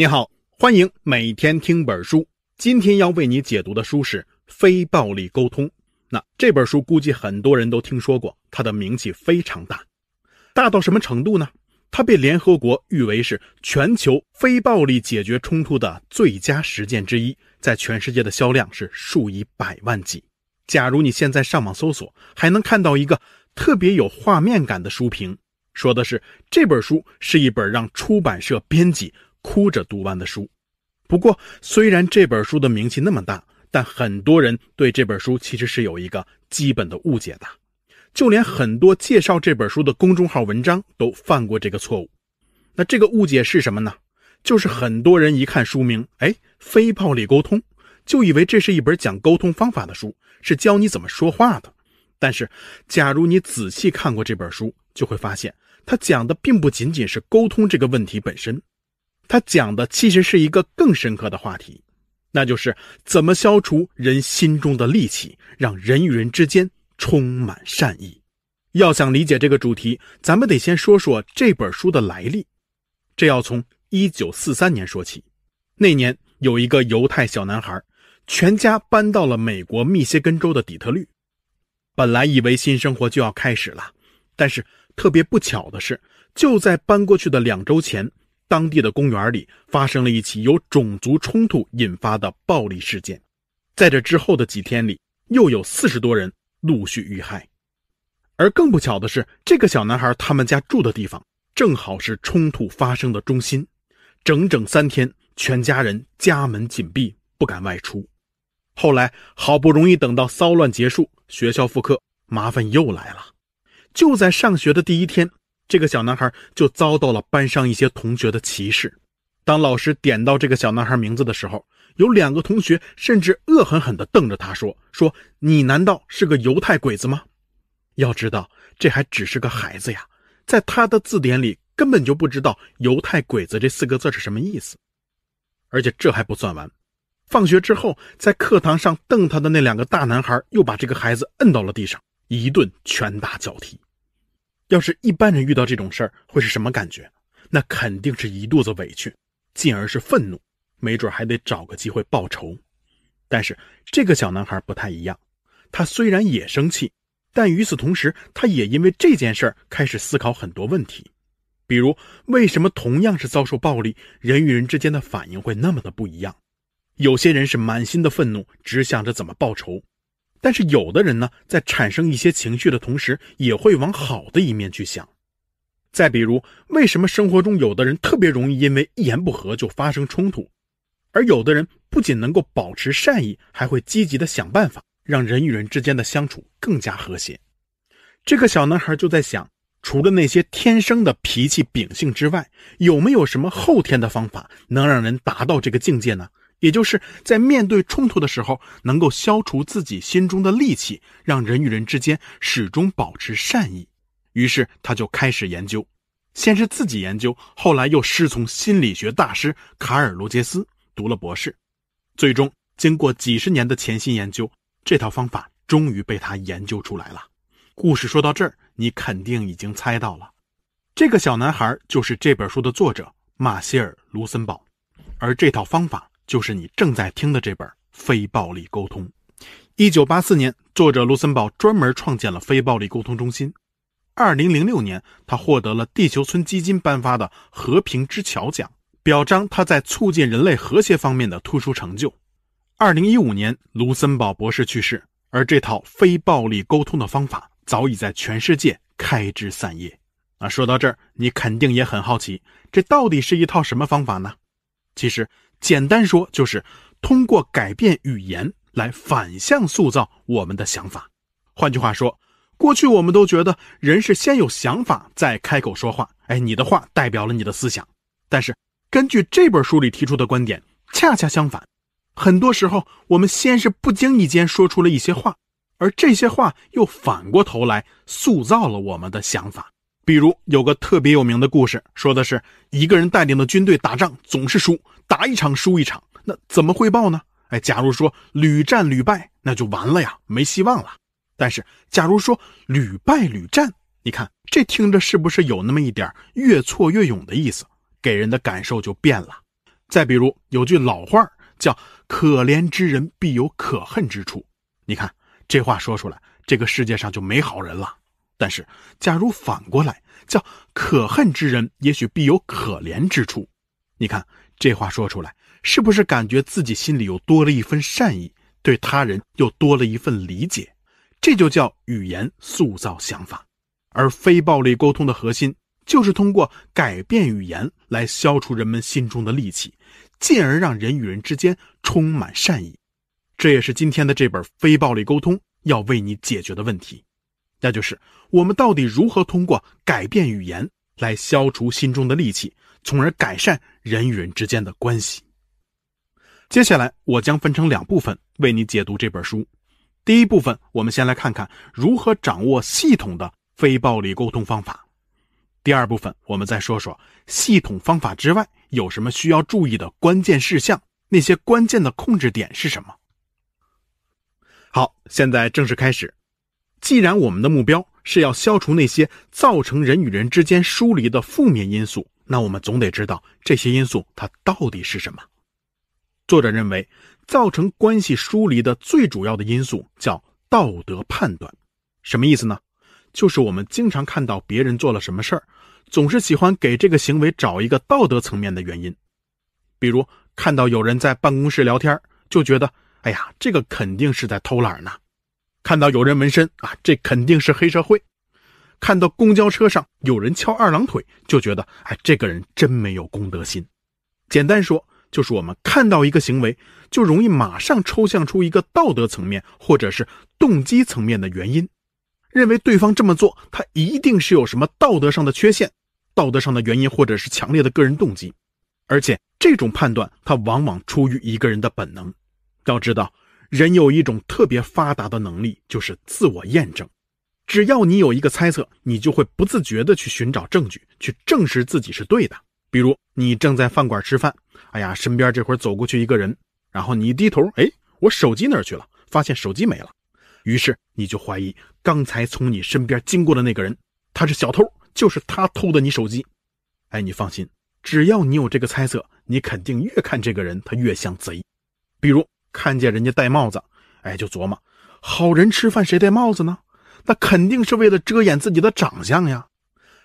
你好，欢迎每天听本书。今天要为你解读的书是《非暴力沟通》。那这本书估计很多人都听说过，它的名气非常大，大到什么程度呢？它被联合国誉为是全球非暴力解决冲突的最佳实践之一，在全世界的销量是数以百万计。假如你现在上网搜索，还能看到一个特别有画面感的书评，说的是这本书是一本让出版社编辑。哭着读完的书。不过，虽然这本书的名气那么大，但很多人对这本书其实是有一个基本的误解的。就连很多介绍这本书的公众号文章都犯过这个错误。那这个误解是什么呢？就是很多人一看书名，哎，非暴力沟通，就以为这是一本讲沟通方法的书，是教你怎么说话的。但是，假如你仔细看过这本书，就会发现，它讲的并不仅仅是沟通这个问题本身。他讲的其实是一个更深刻的话题，那就是怎么消除人心中的戾气，让人与人之间充满善意。要想理解这个主题，咱们得先说说这本书的来历。这要从一九四三年说起。那年有一个犹太小男孩，全家搬到了美国密歇根州的底特律。本来以为新生活就要开始了，但是特别不巧的是，就在搬过去的两周前。当地的公园里发生了一起由种族冲突引发的暴力事件，在这之后的几天里，又有四十多人陆续遇害。而更不巧的是，这个小男孩他们家住的地方正好是冲突发生的中心。整整三天，全家人家门紧闭，不敢外出。后来好不容易等到骚乱结束，学校复课，麻烦又来了。就在上学的第一天。这个小男孩就遭到了班上一些同学的歧视。当老师点到这个小男孩名字的时候，有两个同学甚至恶狠狠地瞪着他说：“说你难道是个犹太鬼子吗？”要知道，这还只是个孩子呀，在他的字典里根本就不知道“犹太鬼子”这四个字是什么意思。而且这还不算完，放学之后，在课堂上瞪他的那两个大男孩又把这个孩子摁到了地上，一顿拳打脚踢。要是一般人遇到这种事儿，会是什么感觉？那肯定是一肚子委屈，进而是愤怒，没准还得找个机会报仇。但是这个小男孩不太一样，他虽然也生气，但与此同时，他也因为这件事儿开始思考很多问题，比如为什么同样是遭受暴力，人与人之间的反应会那么的不一样？有些人是满心的愤怒，只想着怎么报仇。但是有的人呢，在产生一些情绪的同时，也会往好的一面去想。再比如，为什么生活中有的人特别容易因为一言不合就发生冲突，而有的人不仅能够保持善意，还会积极的想办法，让人与人之间的相处更加和谐？这个小男孩就在想，除了那些天生的脾气秉性之外，有没有什么后天的方法能让人达到这个境界呢？也就是在面对冲突的时候，能够消除自己心中的戾气，让人与人之间始终保持善意。于是他就开始研究，先是自己研究，后来又师从心理学大师卡尔·罗杰斯，读了博士。最终经过几十年的潜心研究，这套方法终于被他研究出来了。故事说到这儿，你肯定已经猜到了，这个小男孩就是这本书的作者马歇尔·卢森堡，而这套方法。就是你正在听的这本《非暴力沟通》。一九八四年，作者卢森堡专门创建了非暴力沟通中心。二零零六年，他获得了地球村基金颁发的和平之桥奖，表彰他在促进人类和谐方面的突出成就。二零一五年，卢森堡博士去世，而这套非暴力沟通的方法早已在全世界开枝散叶。啊，说到这儿，你肯定也很好奇，这到底是一套什么方法呢？其实。简单说就是，通过改变语言来反向塑造我们的想法。换句话说，过去我们都觉得人是先有想法再开口说话，哎，你的话代表了你的思想。但是根据这本书里提出的观点，恰恰相反，很多时候我们先是不经意间说出了一些话，而这些话又反过头来塑造了我们的想法。比如有个特别有名的故事，说的是一个人带领的军队打仗总是输，打一场输一场，那怎么汇报呢？哎，假如说屡战屡败，那就完了呀，没希望了。但是假如说屡败屡战，你看这听着是不是有那么一点越挫越勇的意思？给人的感受就变了。再比如有句老话叫“可怜之人必有可恨之处”，你看这话说出来，这个世界上就没好人了。但是，假如反过来叫“可恨之人”，也许必有可怜之处。你看这话说出来，是不是感觉自己心里又多了一份善意，对他人又多了一份理解？这就叫语言塑造想法。而非暴力沟通的核心就是通过改变语言来消除人们心中的戾气，进而让人与人之间充满善意。这也是今天的这本《非暴力沟通》要为你解决的问题。那就是我们到底如何通过改变语言来消除心中的戾气，从而改善人与人之间的关系。接下来，我将分成两部分为你解读这本书。第一部分，我们先来看看如何掌握系统的非暴力沟通方法。第二部分，我们再说说系统方法之外有什么需要注意的关键事项，那些关键的控制点是什么。好，现在正式开始。既然我们的目标是要消除那些造成人与人之间疏离的负面因素，那我们总得知道这些因素它到底是什么。作者认为，造成关系疏离的最主要的因素叫道德判断，什么意思呢？就是我们经常看到别人做了什么事儿，总是喜欢给这个行为找一个道德层面的原因。比如看到有人在办公室聊天，就觉得哎呀，这个肯定是在偷懒呢。看到有人纹身啊，这肯定是黑社会；看到公交车上有人翘二郎腿，就觉得哎，这个人真没有公德心。简单说，就是我们看到一个行为，就容易马上抽象出一个道德层面或者是动机层面的原因，认为对方这么做，他一定是有什么道德上的缺陷、道德上的原因，或者是强烈的个人动机。而且这种判断，他往往出于一个人的本能。要知道。人有一种特别发达的能力，就是自我验证。只要你有一个猜测，你就会不自觉地去寻找证据，去证实自己是对的。比如，你正在饭馆吃饭，哎呀，身边这会儿走过去一个人，然后你低头，哎，我手机哪去了？发现手机没了，于是你就怀疑刚才从你身边经过的那个人，他是小偷，就是他偷的你手机。哎，你放心，只要你有这个猜测，你肯定越看这个人，他越像贼。比如。看见人家戴帽子，哎，就琢磨，好人吃饭谁戴帽子呢？那肯定是为了遮掩自己的长相呀。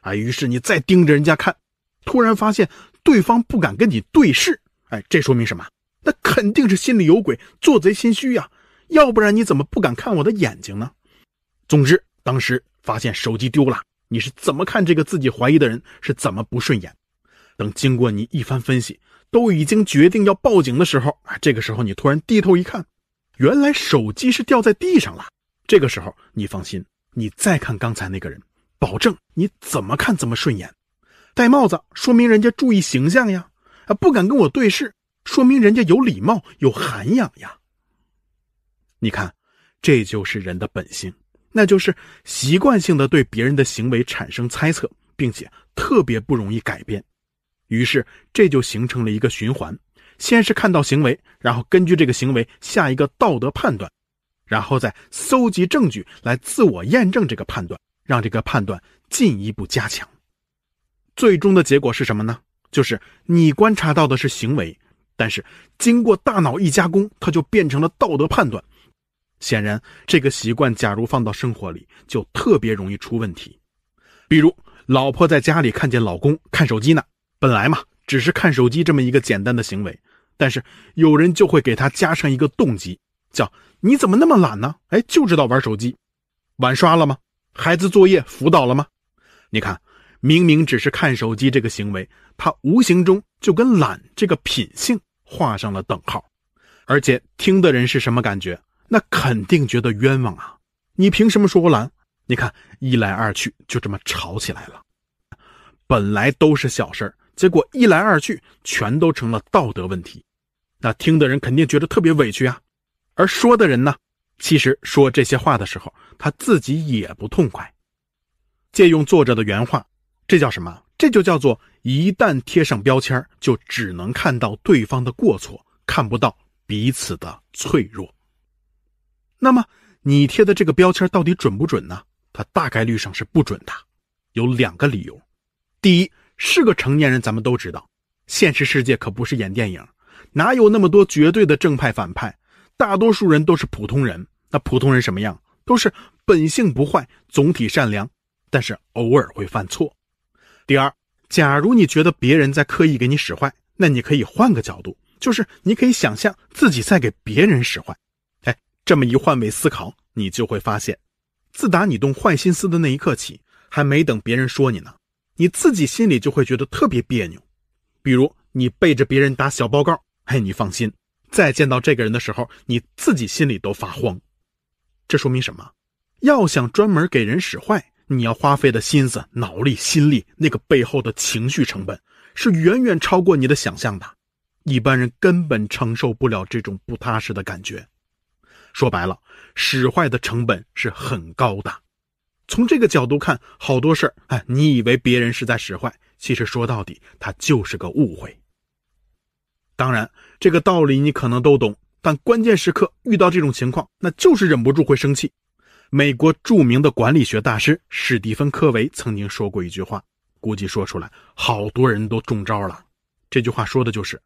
哎，于是你再盯着人家看，突然发现对方不敢跟你对视，哎，这说明什么？那肯定是心里有鬼，做贼心虚呀。要不然你怎么不敢看我的眼睛呢？总之，当时发现手机丢了，你是怎么看这个自己怀疑的人是怎么不顺眼？等经过你一番分析。都已经决定要报警的时候啊，这个时候你突然低头一看，原来手机是掉在地上了。这个时候你放心，你再看刚才那个人，保证你怎么看怎么顺眼。戴帽子说明人家注意形象呀，啊不敢跟我对视说明人家有礼貌有涵养呀。你看，这就是人的本性，那就是习惯性的对别人的行为产生猜测，并且特别不容易改变。于是，这就形成了一个循环：先是看到行为，然后根据这个行为下一个道德判断，然后再搜集证据来自我验证这个判断，让这个判断进一步加强。最终的结果是什么呢？就是你观察到的是行为，但是经过大脑一加工，它就变成了道德判断。显然，这个习惯假如放到生活里，就特别容易出问题。比如，老婆在家里看见老公看手机呢。本来嘛，只是看手机这么一个简单的行为，但是有人就会给他加上一个动机，叫你怎么那么懒呢？哎，就知道玩手机，晚刷了吗？孩子作业辅导了吗？你看，明明只是看手机这个行为，他无形中就跟懒这个品性画上了等号，而且听的人是什么感觉？那肯定觉得冤枉啊！你凭什么说我懒？你看，一来二去就这么吵起来了，本来都是小事儿。结果一来二去，全都成了道德问题。那听的人肯定觉得特别委屈啊，而说的人呢，其实说这些话的时候，他自己也不痛快。借用作者的原话，这叫什么？这就叫做一旦贴上标签，就只能看到对方的过错，看不到彼此的脆弱。那么你贴的这个标签到底准不准呢？它大概率上是不准的。有两个理由：第一，是个成年人，咱们都知道，现实世界可不是演电影，哪有那么多绝对的正派反派？大多数人都是普通人。那普通人什么样？都是本性不坏，总体善良，但是偶尔会犯错。第二，假如你觉得别人在刻意给你使坏，那你可以换个角度，就是你可以想象自己在给别人使坏。哎，这么一换位思考，你就会发现，自打你动坏心思的那一刻起，还没等别人说你呢。你自己心里就会觉得特别别扭，比如你背着别人打小报告，嘿，你放心，再见到这个人的时候，你自己心里都发慌。这说明什么？要想专门给人使坏，你要花费的心思、脑力、心力，那个背后的情绪成本是远远超过你的想象的，一般人根本承受不了这种不踏实的感觉。说白了，使坏的成本是很高的。从这个角度看，好多事儿，哎，你以为别人是在使坏，其实说到底，他就是个误会。当然，这个道理你可能都懂，但关键时刻遇到这种情况，那就是忍不住会生气。美国著名的管理学大师史蒂芬·科维曾经说过一句话，估计说出来好多人都中招了。这句话说的就是，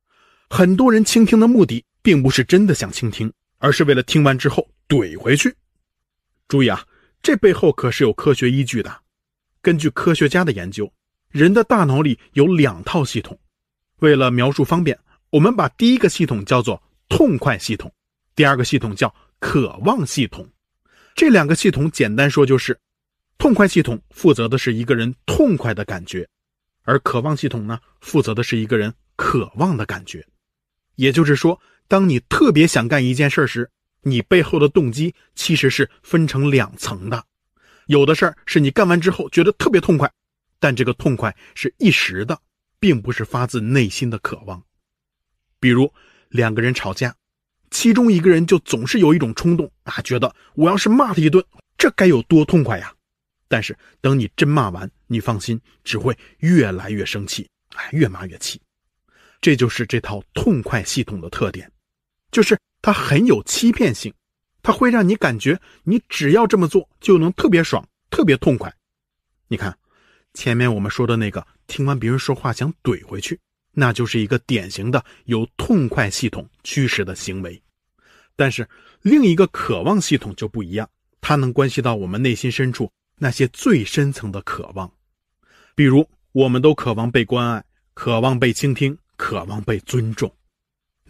很多人倾听的目的并不是真的想倾听，而是为了听完之后怼回去。注意啊。这背后可是有科学依据的。根据科学家的研究，人的大脑里有两套系统。为了描述方便，我们把第一个系统叫做“痛快系统”，第二个系统叫“渴望系统”。这两个系统，简单说就是，痛快系统负责的是一个人痛快的感觉，而渴望系统呢，负责的是一个人渴望的感觉。也就是说，当你特别想干一件事时，你背后的动机其实是分成两层的，有的事儿是你干完之后觉得特别痛快，但这个痛快是一时的，并不是发自内心的渴望。比如两个人吵架，其中一个人就总是有一种冲动啊，觉得我要是骂他一顿，这该有多痛快呀！但是等你真骂完，你放心，只会越来越生气，哎，越骂越气。这就是这套痛快系统的特点。就是它很有欺骗性，它会让你感觉你只要这么做就能特别爽、特别痛快。你看，前面我们说的那个听完别人说话想怼回去，那就是一个典型的有痛快系统驱使的行为。但是另一个渴望系统就不一样，它能关系到我们内心深处那些最深层的渴望，比如我们都渴望被关爱、渴望被倾听、渴望被尊重。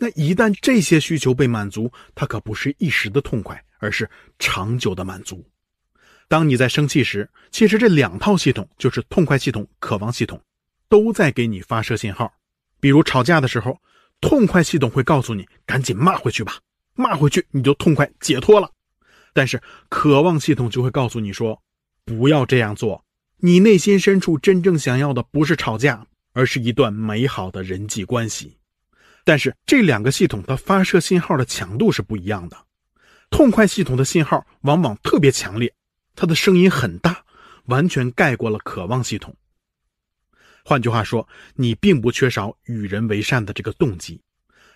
那一旦这些需求被满足，它可不是一时的痛快，而是长久的满足。当你在生气时，其实这两套系统就是痛快系统、渴望系统，都在给你发射信号。比如吵架的时候，痛快系统会告诉你赶紧骂回去吧，骂回去你就痛快解脱了；但是渴望系统就会告诉你说，不要这样做，你内心深处真正想要的不是吵架，而是一段美好的人际关系。但是这两个系统它发射信号的强度是不一样的，痛快系统的信号往往特别强烈，它的声音很大，完全盖过了渴望系统。换句话说，你并不缺少与人为善的这个动机，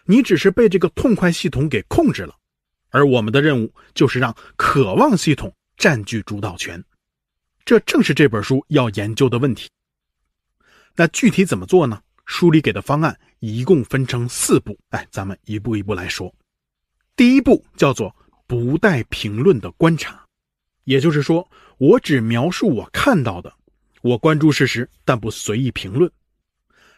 你只是被这个痛快系统给控制了。而我们的任务就是让渴望系统占据主导权，这正是这本书要研究的问题。那具体怎么做呢？书里给的方案一共分成四步，哎，咱们一步一步来说。第一步叫做不带评论的观察，也就是说，我只描述我看到的，我关注事实，但不随意评论。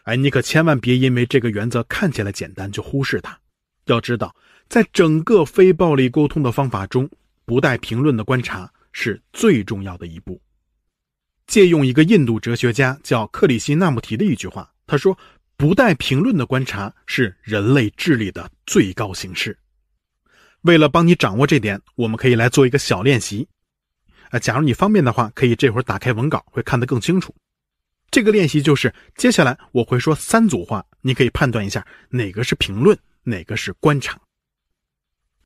哎，你可千万别因为这个原则看起来简单就忽视它。要知道，在整个非暴力沟通的方法中，不带评论的观察是最重要的一步。借用一个印度哲学家叫克里希纳穆提的一句话。他说：“不带评论的观察是人类智力的最高形式。”为了帮你掌握这点，我们可以来做一个小练习。啊，假如你方便的话，可以这会儿打开文稿，会看得更清楚。这个练习就是，接下来我会说三组话，你可以判断一下哪个是评论，哪个是观察。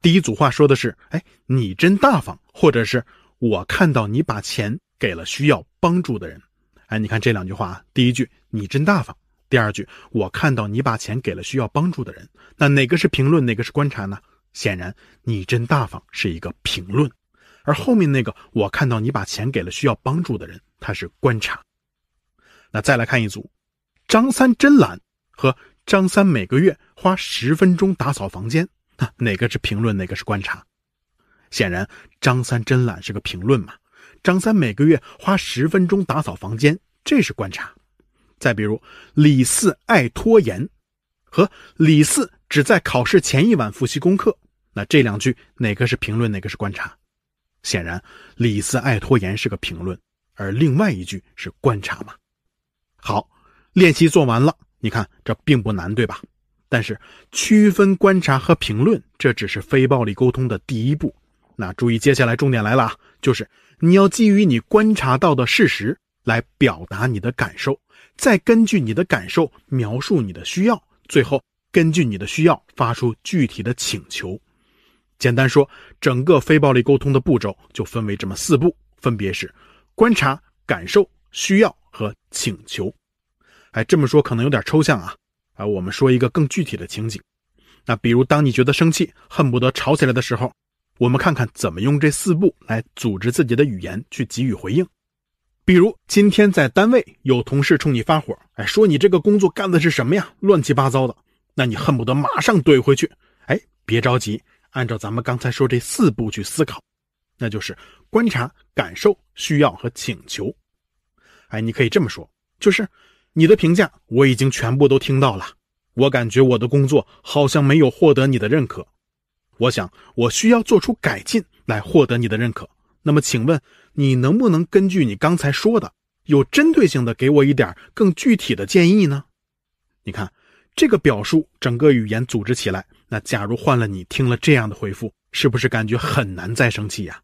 第一组话说的是：“哎，你真大方。”或者是“我看到你把钱给了需要帮助的人。”哎，你看这两句话，啊，第一句“你真大方”。第二句，我看到你把钱给了需要帮助的人，那哪个是评论，哪个是观察呢？显然，你真大方是一个评论，而后面那个我看到你把钱给了需要帮助的人，他是观察。那再来看一组，张三真懒和张三每个月花十分钟打扫房间，那哪个是评论，哪个是观察？显然，张三真懒是个评论嘛？张三每个月花十分钟打扫房间，这是观察。再比如，李四爱拖延，和李四只在考试前一晚复习功课，那这两句哪个是评论，哪个是观察？显然，李四爱拖延是个评论，而另外一句是观察嘛。好，练习做完了，你看这并不难，对吧？但是区分观察和评论，这只是非暴力沟通的第一步。那注意，接下来重点来了啊，就是你要基于你观察到的事实来表达你的感受。再根据你的感受描述你的需要，最后根据你的需要发出具体的请求。简单说，整个非暴力沟通的步骤就分为这么四步，分别是观察、感受、需要和请求。哎，这么说可能有点抽象啊，啊，我们说一个更具体的情景。那比如当你觉得生气，恨不得吵起来的时候，我们看看怎么用这四步来组织自己的语言去给予回应。比如今天在单位有同事冲你发火，哎，说你这个工作干的是什么呀？乱七八糟的。那你恨不得马上怼回去，哎，别着急，按照咱们刚才说这四步去思考，那就是观察、感受、需要和请求。哎，你可以这么说，就是你的评价我已经全部都听到了，我感觉我的工作好像没有获得你的认可，我想我需要做出改进来获得你的认可。那么，请问你能不能根据你刚才说的，有针对性的给我一点更具体的建议呢？你看这个表述，整个语言组织起来，那假如换了你听了这样的回复，是不是感觉很难再生气呀？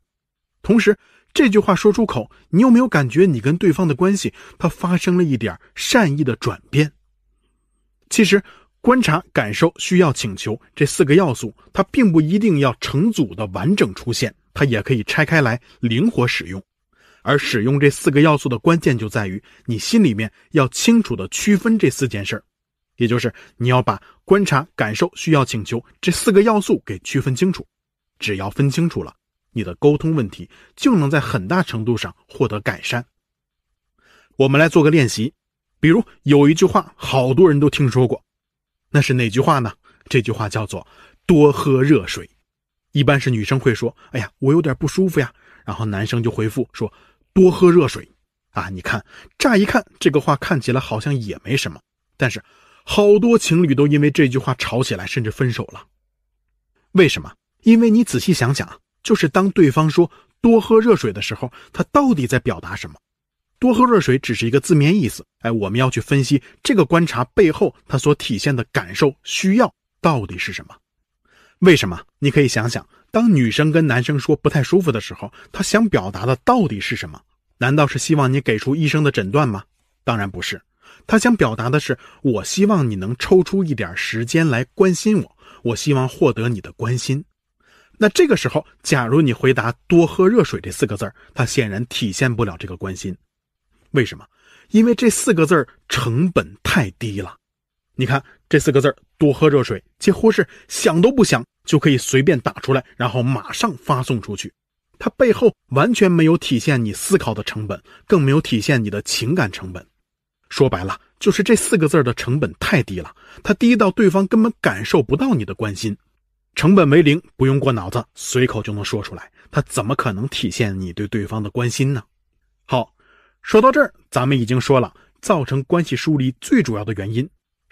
同时，这句话说出口，你有没有感觉你跟对方的关系它发生了一点善意的转变？其实，观察、感受、需要、请求这四个要素，它并不一定要成组的完整出现。它也可以拆开来灵活使用，而使用这四个要素的关键就在于你心里面要清楚的区分这四件事儿，也就是你要把观察、感受、需要、请求这四个要素给区分清楚。只要分清楚了，你的沟通问题就能在很大程度上获得改善。我们来做个练习，比如有一句话，好多人都听说过，那是哪句话呢？这句话叫做“多喝热水”。一般是女生会说：“哎呀，我有点不舒服呀。”然后男生就回复说：“多喝热水。”啊，你看，乍一看这个话看起来好像也没什么，但是好多情侣都因为这句话吵起来，甚至分手了。为什么？因为你仔细想想，就是当对方说“多喝热水”的时候，他到底在表达什么？多喝热水只是一个字面意思，哎，我们要去分析这个观察背后他所体现的感受、需要到底是什么。为什么？你可以想想，当女生跟男生说不太舒服的时候，她想表达的到底是什么？难道是希望你给出医生的诊断吗？当然不是，她想表达的是，我希望你能抽出一点时间来关心我，我希望获得你的关心。那这个时候，假如你回答“多喝热水”这四个字儿，他显然体现不了这个关心。为什么？因为这四个字儿成本太低了。你看。这四个字儿，多喝热水，几乎是想都不想就可以随便打出来，然后马上发送出去。它背后完全没有体现你思考的成本，更没有体现你的情感成本。说白了，就是这四个字儿的成本太低了，它低到对方根本感受不到你的关心，成本为零，不用过脑子，随口就能说出来。它怎么可能体现你对对方的关心呢？好，说到这儿，咱们已经说了造成关系疏离最主要的原因。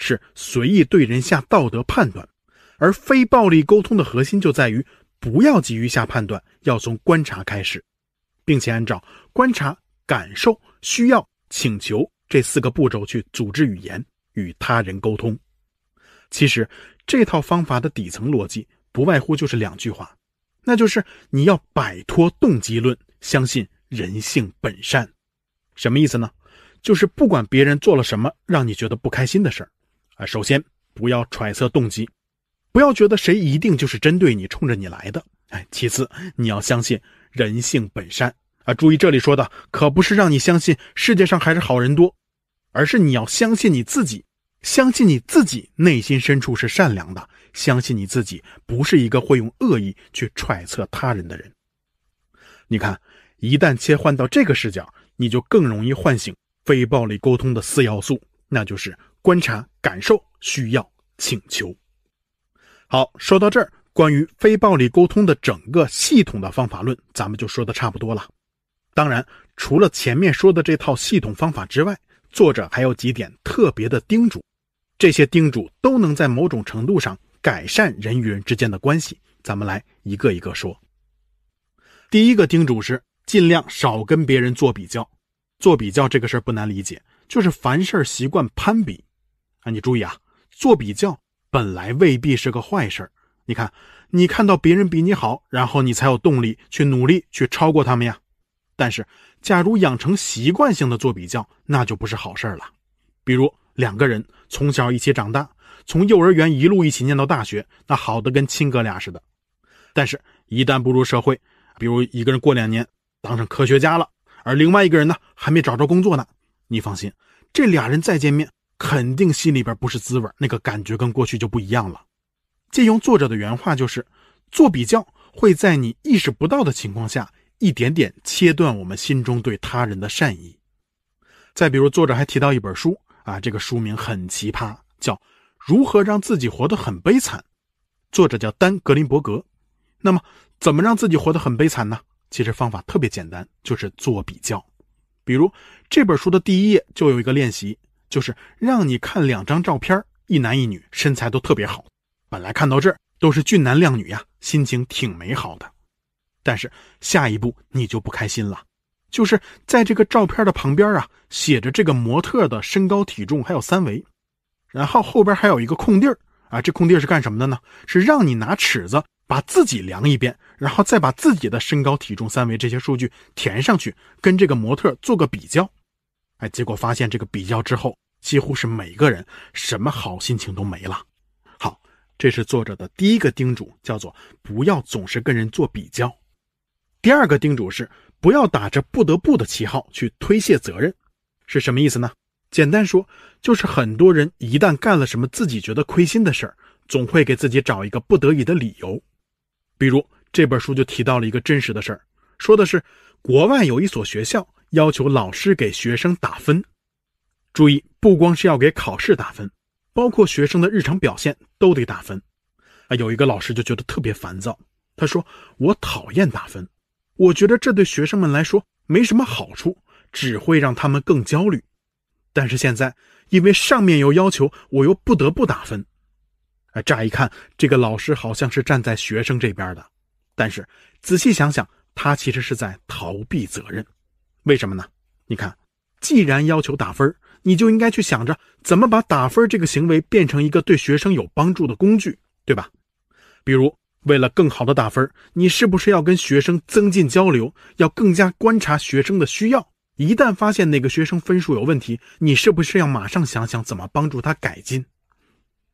是随意对人下道德判断，而非暴力沟通的核心就在于不要急于下判断，要从观察开始，并且按照观察、感受、需要、请求这四个步骤去组织语言与他人沟通。其实，这套方法的底层逻辑不外乎就是两句话，那就是你要摆脱动机论，相信人性本善。什么意思呢？就是不管别人做了什么让你觉得不开心的事儿。啊，首先不要揣测动机，不要觉得谁一定就是针对你、冲着你来的。哎，其次你要相信人性本善啊。注意，这里说的可不是让你相信世界上还是好人多，而是你要相信你自己，相信你自己内心深处是善良的，相信你自己不是一个会用恶意去揣测他人的人。你看，一旦切换到这个视角，你就更容易唤醒非暴力沟通的四要素，那就是观察。感受需要请求，好，说到这儿，关于非暴力沟通的整个系统的方法论，咱们就说的差不多了。当然，除了前面说的这套系统方法之外，作者还有几点特别的叮嘱，这些叮嘱都能在某种程度上改善人与人之间的关系。咱们来一个一个说。第一个叮嘱是尽量少跟别人做比较，做比较这个事儿不难理解，就是凡事习惯攀比。那你注意啊，做比较本来未必是个坏事你看，你看到别人比你好，然后你才有动力去努力去超过他们呀。但是，假如养成习惯性的做比较，那就不是好事了。比如两个人从小一起长大，从幼儿园一路一起念到大学，那好的跟亲哥俩似的。但是，一旦步入社会，比如一个人过两年当上科学家了，而另外一个人呢还没找着工作呢，你放心，这俩人再见面。肯定心里边不是滋味那个感觉跟过去就不一样了。借用作者的原话，就是做比较会在你意识不到的情况下，一点点切断我们心中对他人的善意。再比如，作者还提到一本书啊，这个书名很奇葩，叫《如何让自己活得很悲惨》，作者叫丹·格林伯格。那么，怎么让自己活得很悲惨呢？其实方法特别简单，就是做比较。比如这本书的第一页就有一个练习。就是让你看两张照片，一男一女，身材都特别好。本来看到这儿都是俊男靓女呀，心情挺美好的。但是下一步你就不开心了，就是在这个照片的旁边啊，写着这个模特的身高、体重还有三围，然后后边还有一个空地儿啊，这空地儿是干什么的呢？是让你拿尺子把自己量一遍，然后再把自己的身高、体重、三围这些数据填上去，跟这个模特做个比较。哎，结果发现这个比较之后，几乎是每个人什么好心情都没了。好，这是作者的第一个叮嘱，叫做不要总是跟人做比较。第二个叮嘱是不要打着不得不的旗号去推卸责任，是什么意思呢？简单说，就是很多人一旦干了什么自己觉得亏心的事儿，总会给自己找一个不得已的理由。比如这本书就提到了一个真实的事儿，说的是国外有一所学校。要求老师给学生打分，注意，不光是要给考试打分，包括学生的日常表现都得打分。啊，有一个老师就觉得特别烦躁，他说：“我讨厌打分，我觉得这对学生们来说没什么好处，只会让他们更焦虑。”但是现在，因为上面有要求，我又不得不打分。哎，乍一看，这个老师好像是站在学生这边的，但是仔细想想，他其实是在逃避责任。为什么呢？你看，既然要求打分，你就应该去想着怎么把打分这个行为变成一个对学生有帮助的工具，对吧？比如，为了更好的打分，你是不是要跟学生增进交流，要更加观察学生的需要？一旦发现哪个学生分数有问题，你是不是要马上想想怎么帮助他改进？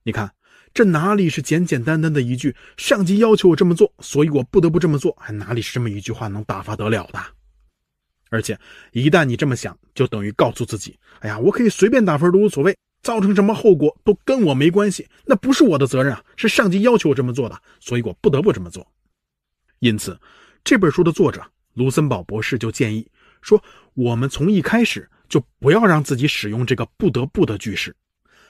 你看，这哪里是简简单单的一句“上级要求我这么做，所以我不得不这么做”？还哪里是这么一句话能打发得了的？而且，一旦你这么想，就等于告诉自己：“哎呀，我可以随便打分都无所谓，造成什么后果都跟我没关系，那不是我的责任啊，是上级要求我这么做的，所以我不得不这么做。”因此，这本书的作者卢森堡博士就建议说：“我们从一开始就不要让自己使用这个‘不得不’的句式，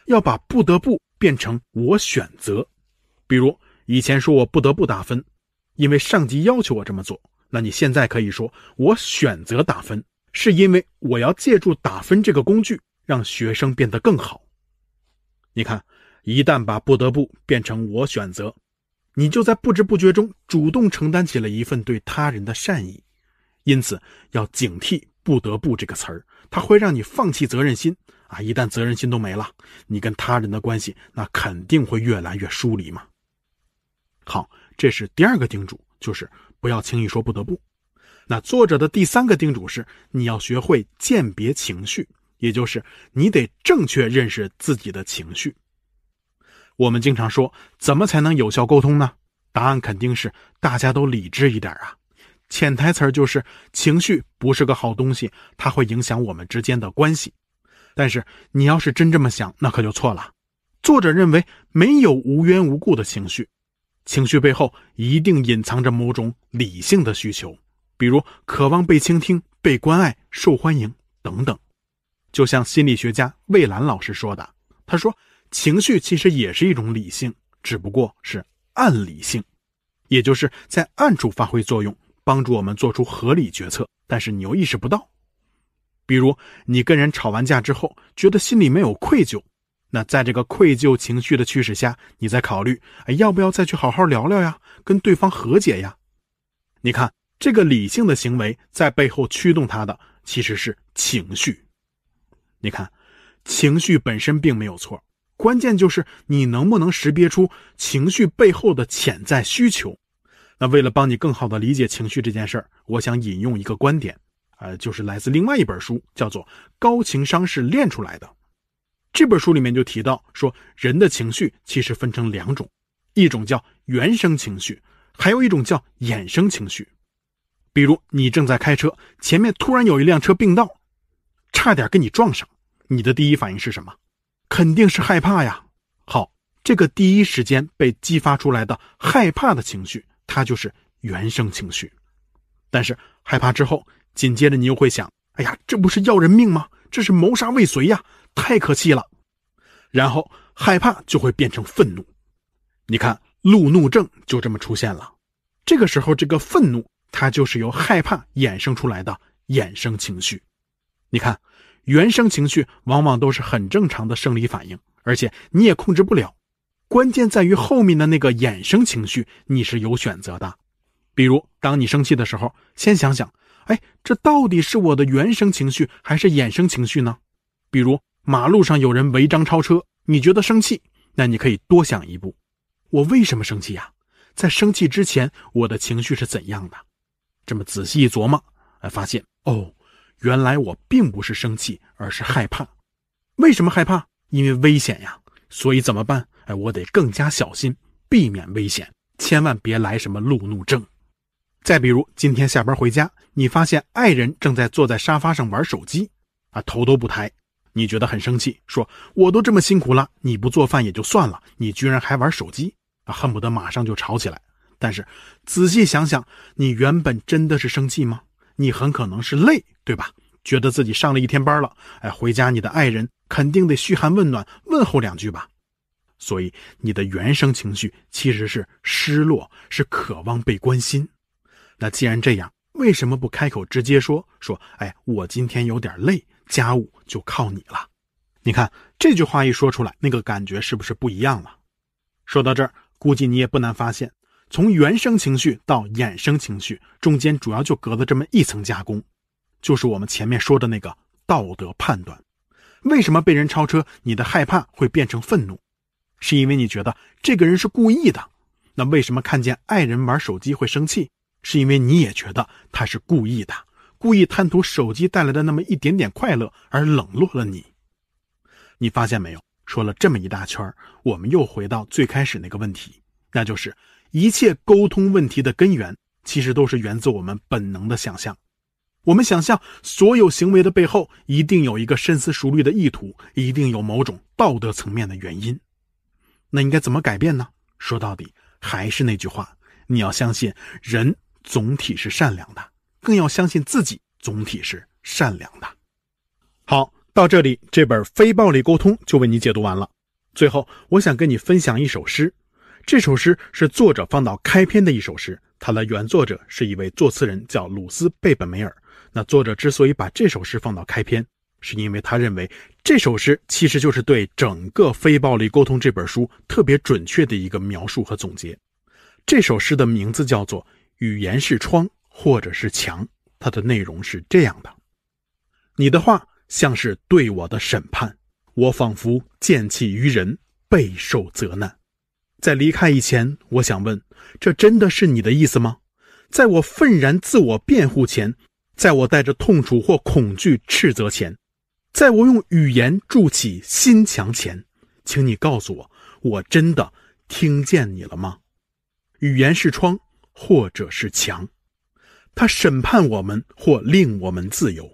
要把‘不得不’变成‘我选择’。比如，以前说我不得不打分，因为上级要求我这么做。”那你现在可以说，我选择打分，是因为我要借助打分这个工具，让学生变得更好。你看，一旦把不得不变成我选择，你就在不知不觉中主动承担起了一份对他人的善意。因此，要警惕“不得不”这个词儿，它会让你放弃责任心啊！一旦责任心都没了，你跟他人的关系那肯定会越来越疏离嘛。好，这是第二个叮嘱。就是不要轻易说不得不。那作者的第三个叮嘱是，你要学会鉴别情绪，也就是你得正确认识自己的情绪。我们经常说，怎么才能有效沟通呢？答案肯定是大家都理智一点啊。潜台词就是情绪不是个好东西，它会影响我们之间的关系。但是你要是真这么想，那可就错了。作者认为没有无缘无故的情绪。情绪背后一定隐藏着某种理性的需求，比如渴望被倾听、被关爱、受欢迎等等。就像心理学家魏兰老师说的，他说：“情绪其实也是一种理性，只不过是暗理性，也就是在暗处发挥作用，帮助我们做出合理决策，但是你又意识不到。比如你跟人吵完架之后，觉得心里没有愧疚。”那在这个愧疚情绪的驱使下，你再考虑，哎，要不要再去好好聊聊呀？跟对方和解呀？你看，这个理性的行为在背后驱动他的其实是情绪。你看，情绪本身并没有错，关键就是你能不能识别出情绪背后的潜在需求。那为了帮你更好的理解情绪这件事儿，我想引用一个观点，呃，就是来自另外一本书，叫做《高情商是练出来的》。这本书里面就提到说，人的情绪其实分成两种，一种叫原生情绪，还有一种叫衍生情绪。比如你正在开车，前面突然有一辆车并道，差点跟你撞上，你的第一反应是什么？肯定是害怕呀。好，这个第一时间被激发出来的害怕的情绪，它就是原生情绪。但是害怕之后，紧接着你又会想。哎呀，这不是要人命吗？这是谋杀未遂呀，太可气了！然后害怕就会变成愤怒，你看路怒症就这么出现了。这个时候，这个愤怒它就是由害怕衍生出来的衍生情绪。你看，原生情绪往往都是很正常的生理反应，而且你也控制不了。关键在于后面的那个衍生情绪，你是有选择的。比如，当你生气的时候，先想想。哎，这到底是我的原生情绪还是衍生情绪呢？比如马路上有人违章超车，你觉得生气，那你可以多想一步：我为什么生气呀？在生气之前，我的情绪是怎样的？这么仔细一琢磨，哎，发现哦，原来我并不是生气，而是害怕。为什么害怕？因为危险呀。所以怎么办？哎，我得更加小心，避免危险，千万别来什么路怒症。再比如，今天下班回家，你发现爱人正在坐在沙发上玩手机，啊，头都不抬，你觉得很生气，说我都这么辛苦了，你不做饭也就算了，你居然还玩手机，啊，恨不得马上就吵起来。但是仔细想想，你原本真的是生气吗？你很可能是累，对吧？觉得自己上了一天班了，哎，回家你的爱人肯定得嘘寒问暖，问候两句吧。所以你的原生情绪其实是失落，是渴望被关心。那既然这样，为什么不开口直接说说？哎，我今天有点累，家务就靠你了。你看这句话一说出来，那个感觉是不是不一样了？说到这儿，估计你也不难发现，从原生情绪到衍生情绪中间，主要就隔了这么一层加工，就是我们前面说的那个道德判断。为什么被人超车，你的害怕会变成愤怒，是因为你觉得这个人是故意的？那为什么看见爱人玩手机会生气？是因为你也觉得他是故意的，故意贪图手机带来的那么一点点快乐而冷落了你。你发现没有？说了这么一大圈，我们又回到最开始那个问题，那就是一切沟通问题的根源，其实都是源自我们本能的想象。我们想象所有行为的背后，一定有一个深思熟虑的意图，一定有某种道德层面的原因。那应该怎么改变呢？说到底，还是那句话，你要相信人。总体是善良的，更要相信自己。总体是善良的。好，到这里，这本《非暴力沟通》就为你解读完了。最后，我想跟你分享一首诗。这首诗是作者放到开篇的一首诗，它的原作者是一位作词人，叫鲁斯·贝本梅尔。那作者之所以把这首诗放到开篇，是因为他认为这首诗其实就是对整个《非暴力沟通》这本书特别准确的一个描述和总结。这首诗的名字叫做。语言是窗，或者是墙。它的内容是这样的：你的话像是对我的审判，我仿佛见气于人，备受责难。在离开以前，我想问：这真的是你的意思吗？在我愤然自我辩护前，在我带着痛楚或恐惧斥责前，在我用语言筑起心墙前，请你告诉我：我真的听见你了吗？语言是窗。或者是强，他审判我们或令我们自由。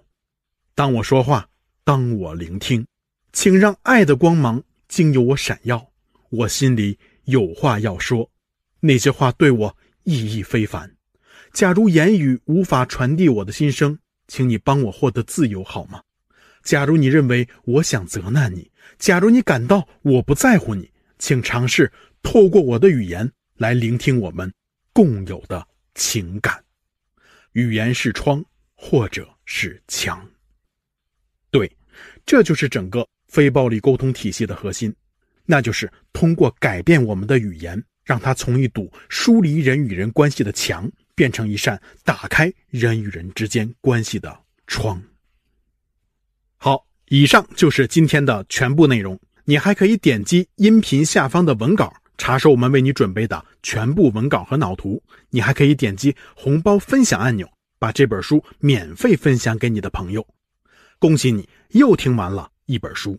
当我说话，当我聆听，请让爱的光芒经由我闪耀。我心里有话要说，那些话对我意义非凡。假如言语无法传递我的心声，请你帮我获得自由好吗？假如你认为我想责难你，假如你感到我不在乎你，请尝试透过我的语言来聆听我们。共有的情感，语言是窗，或者是墙。对，这就是整个非暴力沟通体系的核心，那就是通过改变我们的语言，让它从一堵疏离人与人关系的墙，变成一扇打开人与人之间关系的窗。好，以上就是今天的全部内容。你还可以点击音频下方的文稿。查收我们为你准备的全部文稿和脑图，你还可以点击红包分享按钮，把这本书免费分享给你的朋友。恭喜你又听完了一本书。